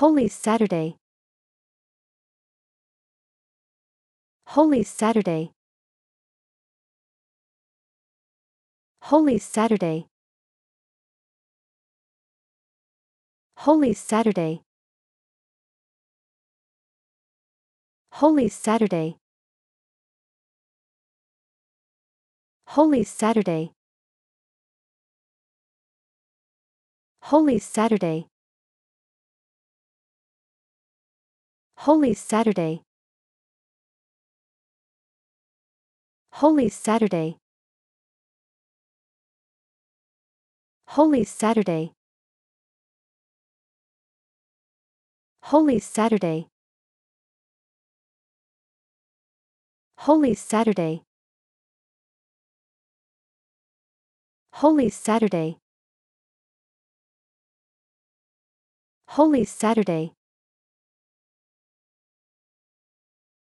Holy Saturday. Holy Saturday. Holy Saturday. Holy Saturday. Holy Saturday. Holy Saturday. Holy Saturday. Holy Saturday. Holy Saturday. Holy Saturday. Holy Saturday. Holy Saturday. Holy Saturday. Holy Saturday.